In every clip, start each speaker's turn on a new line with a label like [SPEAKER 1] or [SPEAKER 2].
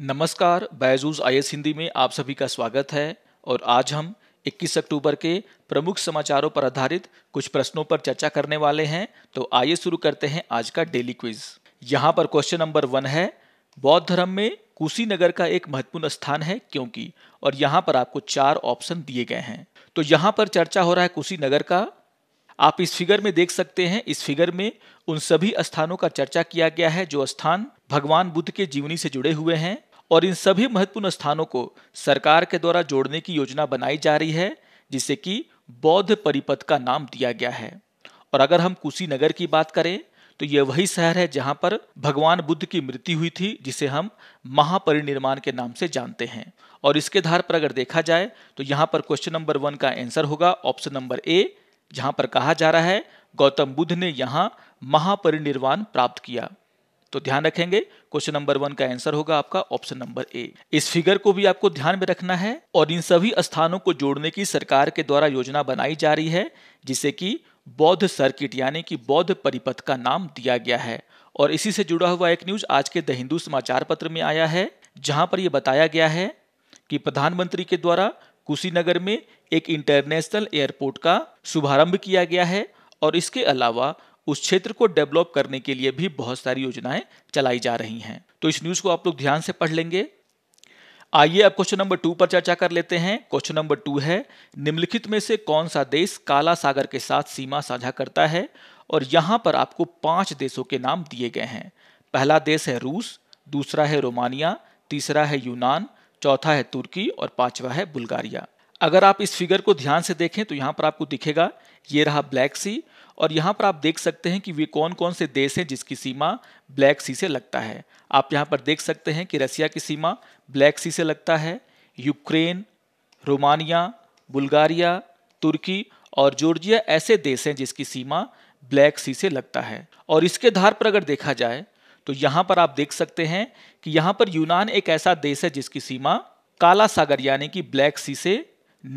[SPEAKER 1] नमस्कार बैजूस आई हिंदी में आप सभी का स्वागत है और आज हम 21 अक्टूबर के प्रमुख समाचारों पर आधारित कुछ प्रश्नों पर चर्चा करने वाले हैं तो आइए शुरू करते हैं आज का डेली क्विज यहाँ पर क्वेश्चन नंबर वन है बौद्ध धर्म में कुशीनगर का एक महत्वपूर्ण स्थान है क्योंकि और यहाँ पर आपको चार ऑप्शन दिए गए हैं तो यहाँ पर चर्चा हो रहा है कुशीनगर का आप इस फिगर में देख सकते हैं इस फिगर में उन सभी स्थानों का चर्चा किया गया है जो स्थान भगवान बुद्ध के जीवनी से जुड़े हुए हैं और इन सभी महत्वपूर्ण स्थानों को सरकार के द्वारा जोड़ने की योजना बनाई जा रही है जिसे कि बौद्ध परिपथ का नाम दिया गया है और अगर हम कुशीनगर की बात करें तो यह वही शहर है जहां पर भगवान बुद्ध की मृत्यु हुई थी जिसे हम महापरिनिर्माण के नाम से जानते हैं और इसके आधार पर अगर देखा जाए तो यहां पर क्वेश्चन नंबर वन का आंसर होगा ऑप्शन नंबर ए जहां पर कहा जा रहा है गौतम बुद्ध ने यहां महापरिनिर्वाण प्राप्त किया तो ध्यान रखेंगे क्वेश्चन नंबर वन का आंसर होगा आपका ऑप्शन नंबर ए इस फिगर को भी आपको ध्यान में रखना है और इन सभी स्थानों को जोड़ने की सरकार के द्वारा योजना बनाई जा रही है जिसे कि बौद्ध सर्किट यानी कि बौद्ध परिपथ का नाम दिया गया है और इसी से जुड़ा हुआ एक न्यूज आज के द हिंदू समाचार पत्र में आया है जहां पर यह बताया गया है कि प्रधानमंत्री के द्वारा कुशीनगर में एक इंटरनेशनल एयरपोर्ट का शुभारंभ किया गया है और इसके अलावा उस क्षेत्र को डेवलप करने के लिए भी बहुत सारी योजनाएं चलाई जा रही हैं तो इस न्यूज को आप लोग ध्यान से पढ़ लेंगे आइए अब क्वेश्चन नंबर टू पर चर्चा कर लेते हैं क्वेश्चन नंबर टू है निम्नलिखित में से कौन सा देश काला सागर के साथ सीमा साझा करता है और यहां पर आपको पांच देशों के नाम दिए गए हैं पहला देश है रूस दूसरा है रोमानिया तीसरा है यूनान चौथा है तुर्की और पांचवा है बुल्गारिया अगर आप इस फिगर को ध्यान से देखें तो यहां पर आपको दिखेगा ये रहा ब्लैक सी और यहाँ पर आप देख सकते हैं कि वे कौन कौन से देश हैं जिसकी सीमा ब्लैक सी से लगता है आप यहाँ पर देख सकते हैं कि रसिया की सीमा ब्लैक सी से लगता है यूक्रेन रोमानिया बुल्गारिया तुर्की और जॉर्जिया ऐसे देश हैं जिसकी सीमा ब्लैक सी से लगता है और इसके आधार पर अगर देखा जाए तो यहाँ पर आप देख सकते हैं कि यहाँ पर यूनान एक ऐसा देश है जिसकी सीमा काला सागर यानी कि ब्लैक सी से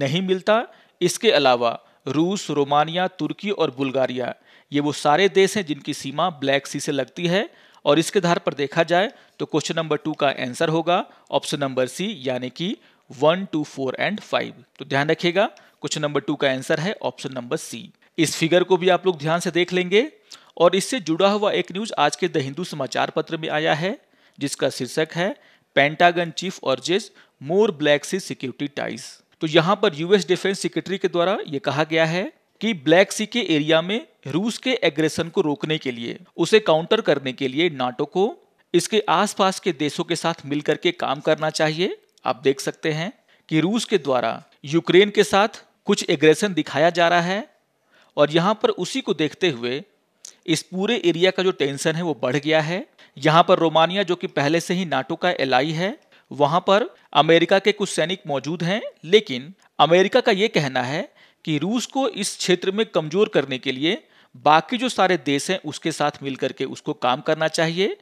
[SPEAKER 1] नहीं मिलता इसके अलावा रूस रोमानिया तुर्की और बुल्गारिया ये वो सारे देश हैं जिनकी सीमा ब्लैक सी से लगती है और इसके आधार पर देखा जाए तो क्वेश्चन नंबर टू का आंसर होगा ऑप्शन नंबर सी यानी कि one two four and five तो ध्यान रखिएगा क्वेश्चन नंबर टू का आंसर है ऑप्शन नंबर सी इस फिगर को भी आप लोग ध्यान से देख लेंगे और इससे जुड़ा हुआ एक न्यूज आज के द हिंदू समाचार पत्र में आया है जिसका शीर्षक है पेंटागन चीफ और more Black Sea security ties तो यहां पर यूएस डिफेंस सेक्रेटरी के द्वारा ये कहा गया है कि ब्लैक सी के एरिया में रूस के एग्रेशन को रोकने के लिए उसे काउंटर करने के लिए नाटो को इसके आसपास के देशों के साथ मिलकर के काम करना चाहिए आप देख सकते हैं कि रूस के द्वारा यूक्रेन के साथ कुछ एग्रेशन दिखाया जा रहा है और यहाँ पर उसी को देखते हुए इस पूरे एरिया का जो टेंशन है वो बढ़ गया है यहाँ पर रोमानिया जो कि पहले से ही नाटो का एलाई है वहां पर अमेरिका के कुछ सैनिक मौजूद हैं लेकिन अमेरिका का यह कहना है कि रूस को इस क्षेत्र में कमजोर करने के लिए बाकी जो सारे देश हैं उसके साथ मिलकर के उसको काम करना चाहिए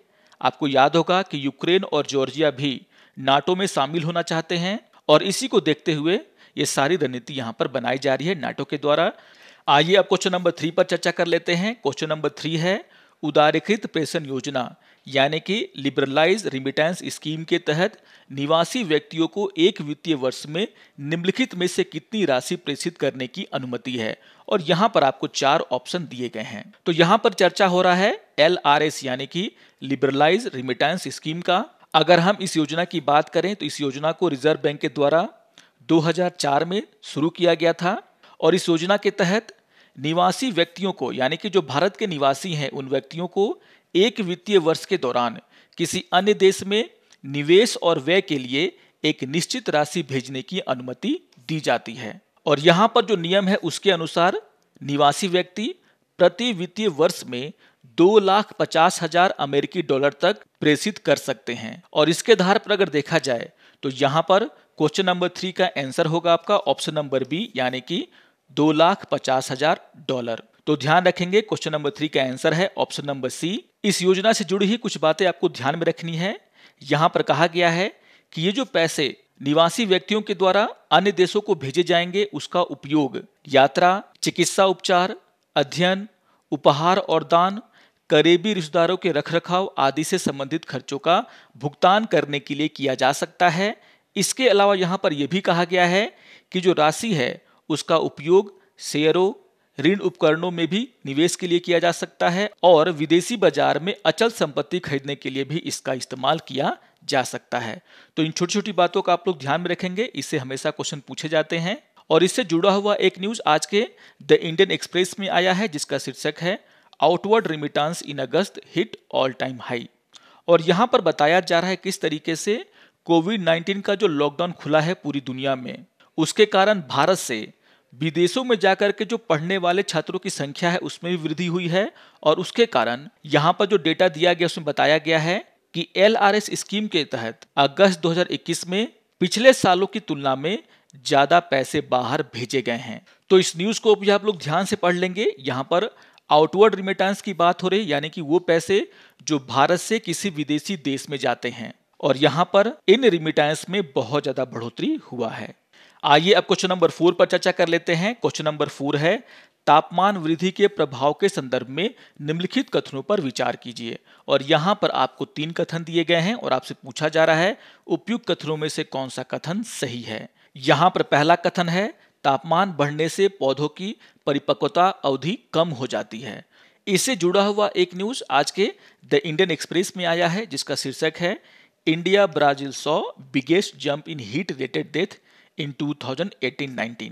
[SPEAKER 1] आपको याद होगा कि यूक्रेन और जॉर्जिया भी नाटो में शामिल होना चाहते हैं और इसी को देखते हुए ये सारी रणनीति यहाँ पर बनाई जा रही है नाटो के द्वारा आइए अब क्वेश्चन नंबर थ्री पर चर्चा कर लेते हैं क्वेश्चन नंबर थ्री है उदारीकृत पेंशन योजना यानी कि लिबरलाइज रिमिटेंस स्कीम के तहत निवासी व्यक्तियों को एक वित्तीय वर्ष में निम्नलिखित में से कितनी राशि प्रेषित करने की अनुमति है और यहाँ पर आपको चार ऑप्शन दिए गए हैं तो यहाँ पर चर्चा हो रहा है एल यानी कि लिबरलाइज रिमिटेंस स्कीम का अगर हम इस योजना की बात करें तो इस योजना को रिजर्व बैंक के द्वारा 2004 में शुरू किया गया था और इस योजना के तहत निवासी व्यक्तियों को यानी कि जो भारत के निवासी हैं उन व्यक्तियों को एक वित्तीय वर्ष के दौरान किसी अन्य देश में निवेश और व्यय के लिए एक निश्चित राशि भेजने की अनुमति दी जाती है और यहाँ पर जो नियम है उसके अनुसार निवासी व्यक्ति प्रति वित्तीय वर्ष में दो लाख पचास हजार अमेरिकी डॉलर तक प्रेषित कर सकते हैं और इसके आधार पर अगर देखा जाए तो यहाँ पर क्वेश्चन नंबर थ्री का आंसर होगा आपका ऑप्शन नंबर बी यानी कि दो लाख पचास हजार डॉलर तो ध्यान रखेंगे क्वेश्चन नंबर थ्री का आंसर है ऑप्शन नंबर सी इस योजना से जुड़ी ही कुछ बातें आपको ध्यान में रखनी है यहाँ पर कहा गया है कि ये जो पैसे निवासी व्यक्तियों के द्वारा अन्य देशों को भेजे जाएंगे उसका उपयोग यात्रा चिकित्सा उपचार अध्ययन उपहार और दान करीबी रिश्तेदारों के रखरखाव आदि से संबंधित खर्चों का भुगतान करने के लिए किया जा सकता है इसके अलावा यहाँ पर यह भी कहा गया है कि जो राशि है उसका उपयोग शेयरों ऋण उपकरणों में भी निवेश के लिए किया जा सकता है और विदेशी बाजार में अचल संपत्ति खरीदने के लिए भी इसका इस्तेमाल किया जा सकता है तो इन छोटी छोटी बातों का आप लोग ध्यान में रखेंगे इससे हमेशा क्वेश्चन पूछे जाते हैं और इससे जुड़ा हुआ एक न्यूज आज के द इंडियन एक्सप्रेस में आया है जिसका शीर्षक है outward remittance in August hit all time high और यहाँ पर बताया जा रहा है किस तरीके से कोविड 19 का जो लॉकडाउन खुला है पूरी दुनिया में उसके कारण भारत से विदेशों में जाकर के जो पढ़ने वाले छात्रों की संख्या है उसमें भी वृद्धि हुई है और उसके कारण यहाँ पर जो डेटा दिया गया उसमें बताया गया है कि एल स्कीम के तहत अगस्त 2021 में पिछले सालों की तुलना में ज्यादा पैसे बाहर भेजे गए हैं तो इस न्यूज को भी आप लोग ध्यान से पढ़ लेंगे यहाँ पर आउटवर्ड रिमिटेंस की बात हो रही यानी कि वो पैसे जो भारत से किसी विदेशी देश में जाते हैं और यहाँ पर इन रिमिटेंस में बहुत ज्यादा बढ़ोतरी हुआ है आइए अब क्वेश्चन नंबर फोर पर चर्चा कर लेते हैं क्वेश्चन नंबर फोर है तापमान वृद्धि के प्रभाव के संदर्भ में निम्नलिखित कथनों पर विचार कीजिए और यहाँ पर आपको तीन कथन दिए गए हैं और आपसे पूछा जा रहा है उपयुक्त कथनों में से कौन सा कथन सही है यहाँ पर पहला कथन है तापमान बढ़ने से पौधों की परिपक्वता अवधि कम हो जाती है इससे जुड़ा हुआ एक न्यूज आज के द इंडियन एक्सप्रेस में आया है जिसका शीर्षक है India Brazil saw biggest jump in heat related death in 2018-19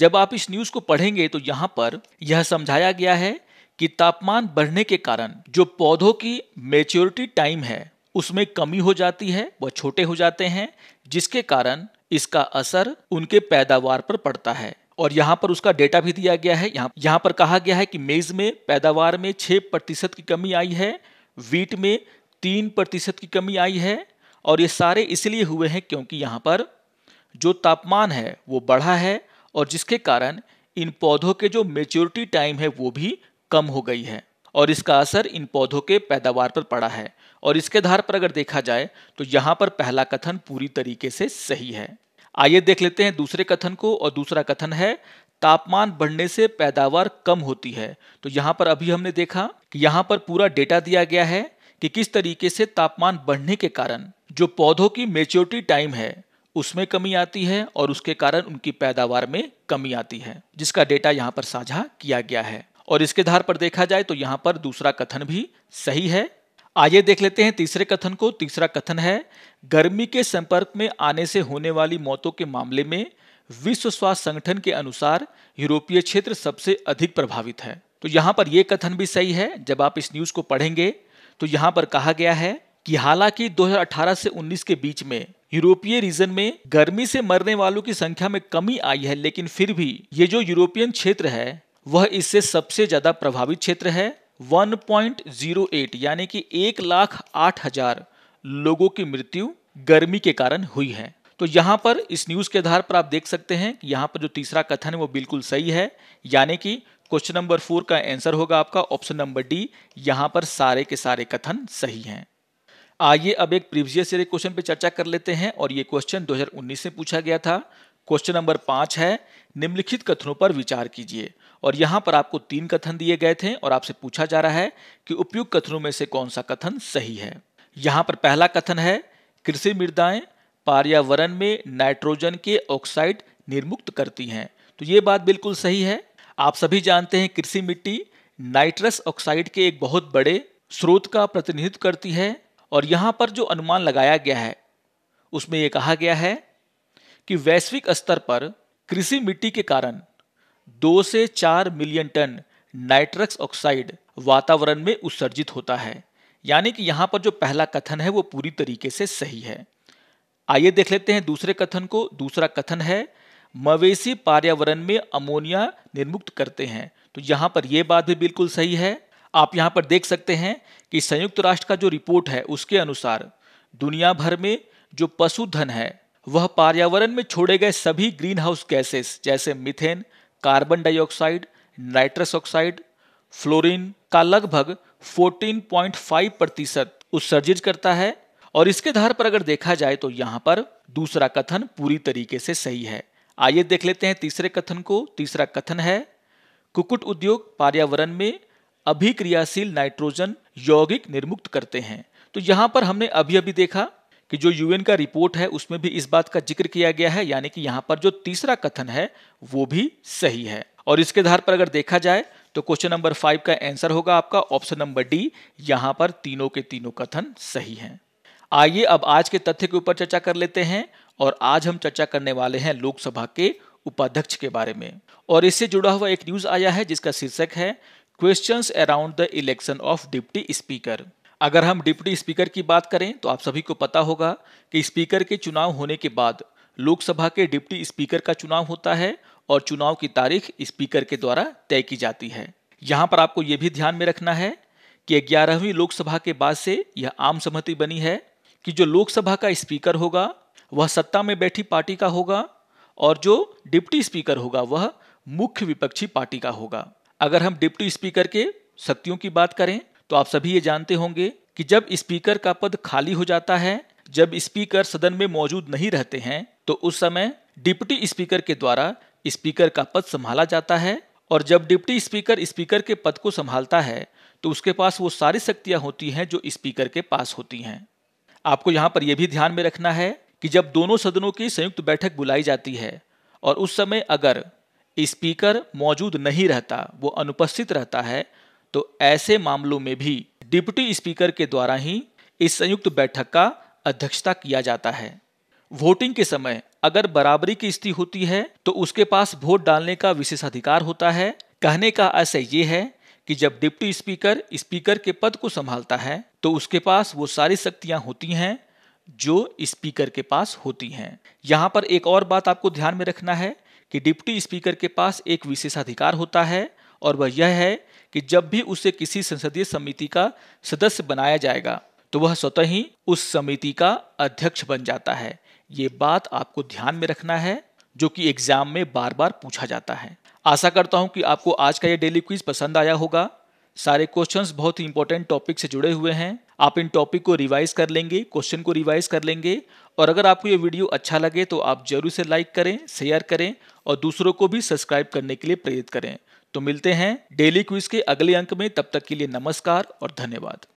[SPEAKER 1] जब आप इस न्यूज को पढ़ेंगे तो यहां पर यह समझाया गया है कि तापमान बढ़ने के कारण जो पौधों की मेच्योरिटी टाइम है उसमें कमी हो जाती है वह छोटे हो जाते हैं जिसके कारण इसका असर उनके पैदावार पर पड़ता है और यहाँ पर उसका डेटा भी दिया गया है यहाँ यहाँ पर कहा गया है कि मेज में पैदावार में छः प्रतिशत की कमी आई है वीट में तीन प्रतिशत की कमी आई है और ये सारे इसलिए हुए हैं क्योंकि यहाँ पर जो तापमान है वो बढ़ा है और जिसके कारण इन पौधों के जो मेच्योरिटी टाइम है वो भी कम हो गई है और इसका असर इन पौधों के पैदावार पर पड़ा है और इसके आधार पर अगर देखा जाए तो यहाँ पर पहला कथन पूरी तरीके से सही है आइए देख लेते हैं दूसरे कथन को और दूसरा कथन है तापमान बढ़ने से पैदावार कम होती है तो यहाँ पर अभी हमने देखा कि यहाँ पर पूरा डेटा दिया गया है कि किस तरीके से तापमान बढ़ने के कारण जो पौधों की मेच्योरिटी टाइम है उसमें कमी आती है और उसके कारण उनकी पैदावार में कमी आती है जिसका डेटा यहाँ पर साझा किया गया है और इसके आधार पर देखा जाए तो यहाँ पर दूसरा कथन भी सही है आइए देख लेते हैं तीसरे कथन को तीसरा कथन है गर्मी के संपर्क में आने से होने वाली मौतों के मामले में विश्व स्वास्थ्य संगठन के अनुसार यूरोपीय क्षेत्र सबसे अधिक प्रभावित है तो यहाँ पर यह कथन भी सही है जब आप इस न्यूज को पढ़ेंगे तो यहाँ पर कहा गया है कि हालांकि 2018 से 19 के बीच में यूरोपीय रीजन में गर्मी से मरने वालों की संख्या में कमी आई है लेकिन फिर भी ये जो यूरोपियन क्षेत्र है वह इससे सबसे ज्यादा प्रभावित क्षेत्र है 1.08 यानी कि एक लाख आठ हजार लोगों की मृत्यु गर्मी के कारण हुई है तो यहाँ पर इस न्यूज के आधार पर आप देख सकते हैं कि यहाँ पर जो तीसरा कथन है वो बिल्कुल सही है यानी कि क्वेश्चन नंबर फोर का आंसर होगा आपका ऑप्शन नंबर डी यहाँ पर सारे के सारे कथन सही हैं आइए अब एक प्रीवियस ईयर क्वेश्चन पे चर्चा कर लेते हैं और ये क्वेश्चन 2019 में पूछा गया था क्वेश्चन नंबर पांच है निम्नलिखित कथनों पर विचार कीजिए और यहाँ पर आपको तीन कथन दिए गए थे और आपसे पूछा जा रहा है कि उपयुक्त कथनों में से कौन सा कथन सही है यहाँ पर पहला कथन है कृषि मृदाएं पर्यावरण में नाइट्रोजन के ऑक्साइड निर्मुक्त करती हैं तो ये बात बिल्कुल सही है आप सभी जानते हैं कृषि मिट्टी नाइट्रस ऑक्साइड के एक बहुत बड़े स्रोत का प्रतिनिधित्व करती है और यहां पर जो अनुमान लगाया गया है उसमें यह कहा गया है कि वैश्विक स्तर पर कृषि मिट्टी के कारण दो से चार मिलियन टन नाइट्रक्स ऑक्साइड वातावरण में उत्सर्जित होता है यानी कि यहां पर जो पहला कथन है वो पूरी तरीके से सही है आइए देख लेते हैं दूसरे कथन को दूसरा कथन है मवेशी पर्यावरण में अमोनिया निर्मुक्त करते हैं तो यहां पर यह बात भी बिल्कुल सही है आप यहां पर देख सकते हैं कि संयुक्त राष्ट्र का जो रिपोर्ट है उसके अनुसार दुनिया भर में जो पशुधन है वह पर्यावरण में छोड़े गए सभी ग्रीन हाउस गैसेस जैसे methane carbon dioxide nitrous oxide fluorine का लगभग 14.5 प्रतिशत उत्सर्जित करता है और इसके आधार पर अगर देखा जाए तो यहां पर दूसरा कथन पूरी तरीके से सही है आइए देख लेते हैं तीसरे कथन को तीसरा कथन है कुकुट उद्योग पर्यावरण में अभिक्रियाशील नाइट्रोजन यौगिक निर्मुक्त करते हैं तो यहां पर हमने अभी अभी देखा कि जो यूएन का रिपोर्ट है उसमें भी इस बात का जिक्र किया गया है यानी कि यहां पर जो तीसरा कथन है वो भी सही है और इसके आधार पर अगर देखा जाए तो क्वेश्चन नंबर फाइव का आंसर होगा आपका ऑप्शन नंबर डी यहां पर तीनों के तीनों कथन सही हैं आइए अब आज के तथ्य के ऊपर चर्चा कर लेते हैं और आज हम चर्चा करने वाले हैं लोकसभा के उपाध्यक्ष के बारे में और इससे जुड़ा हुआ एक न्यूज आया है जिसका शीर्षक है questions around the election of deputy speaker अगर हम डिप्टी स्पीकर की बात करें तो आप सभी को पता होगा कि स्पीकर के चुनाव होने के बाद लोकसभा के डिप्टी स्पीकर का चुनाव होता है और चुनाव की तारीख स्पीकर के द्वारा तय की जाती है यहाँ पर आपको यह भी ध्यान में रखना है कि ग्यारहवीं लोकसभा के बाद से यह आम सहमति बनी है कि जो लोकसभा का स्पीकर होगा वह सत्ता में बैठी पार्टी का होगा और जो डिप्टी स्पीकर होगा वह मुख्य विपक्षी पार्टी का होगा अगर हम डिप्टी स्पीकर के शक्तियों की बात करें तो आप सभी ये जानते होंगे कि जब स्पीकर का पद खाली हो जाता है जब स्पीकर सदन में मौजूद नहीं रहते हैं तो उस समय डिप्टी स्पीकर के द्वारा स्पीकर का पद संभाला जाता है और जब डिप्टी स्पीकर स्पीकर के पद को संभालता है तो उसके पास वो सारी शक्तियां होती हैं जो स्पीकर के पास होती हैं आपको यहाँ पर यह भी ध्यान में रखना है कि जब दोनों सदनों की संयुक्त बैठक बुलाई जाती है और उस समय अगर स्पीकर मौजूद नहीं रहता वो अनुपस्थित रहता है तो ऐसे मामलों में भी डिप्टी स्पीकर के द्वारा ही इस संयुक्त बैठक का अध्यक्षता किया जाता है वोटिंग के समय अगर बराबरी की स्थिति होती है तो उसके पास वोट डालने का विशेषाधिकार होता है कहने का अर्थ ये है कि जब डिप्टी स्पीकर स्पीकर के पद को संभालता है तो उसके पास वो सारी शक्तियां होती हैं जो स्पीकर के पास होती हैं यहां पर एक और बात आपको ध्यान में रखना है कि डिप्टी स्पीकर के पास एक विशेषाधिकार होता है और वह यह है कि जब भी उसे किसी संसदीय समिति का सदस्य बनाया जाएगा तो वह स्वतः ही उस समिति का अध्यक्ष बन जाता है ये बात आपको ध्यान में रखना है जो कि एग्जाम में बार बार पूछा जाता है आशा करता हूं कि आपको आज का यह डेली क्विज पसंद आया होगा सारे क्वेश्चंस बहुत ही इंपॉर्टेंट टॉपिक से जुड़े हुए हैं आप इन टॉपिक को रिवाइज कर लेंगे क्वेश्चन को रिवाइज कर लेंगे और अगर आपको ये वीडियो अच्छा लगे तो आप जरूर से लाइक करें शेयर करें और दूसरों को भी सब्सक्राइब करने के लिए प्रेरित करें तो मिलते हैं डेली क्विज के अगले अंक में तब तक के लिए नमस्कार और धन्यवाद